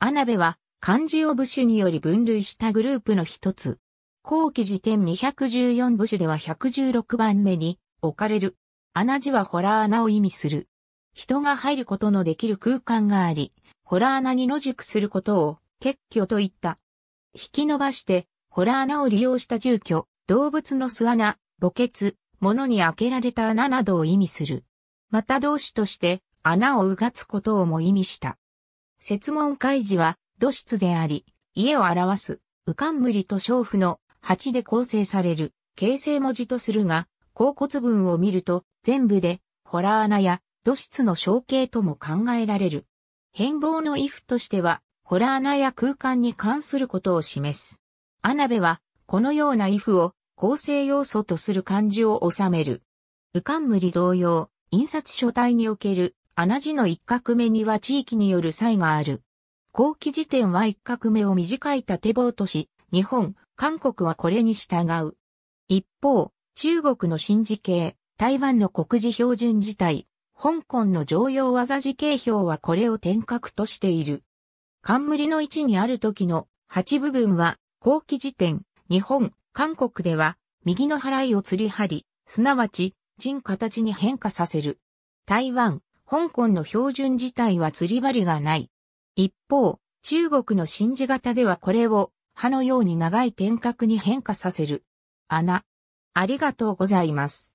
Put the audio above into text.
アナベは漢字を部首により分類したグループの一つ。後期辞典214部首では116番目に置かれる。穴字はホラー穴を意味する。人が入ることのできる空間があり、ホラー穴に野宿することを結居と言った。引き伸ばして、ホラー穴を利用した住居、動物の巣穴、墓穴、物に開けられた穴などを意味する。また動詞として、穴をうがつことをも意味した。説問開示は、土質であり、家を表す、うかんむりと娼婦の鉢で構成される、形成文字とするが、甲骨文を見ると、全部で、ホラー穴や土質の象形とも考えられる。変貌のイフとしては、ホラー穴や空間に関することを示す。アナベは、このようなイフを構成要素とする漢字を収める。うかんむり同様、印刷書体における穴地の一画目には地域による差異がある。後期時点は一画目を短い縦棒とし、日本、韓国はこれに従う。一方、中国の新字形、台湾の国字標準字体、香港の常用技字形表はこれを点画としている。冠の位置にある時の8部分は、後期時点、日本、韓国では、右の払いを釣り張り、すなわち、人形に変化させる。台湾、香港の標準自体は釣り針がない。一方、中国の信じ型ではこれを歯のように長い点角に変化させる。穴。ありがとうございます。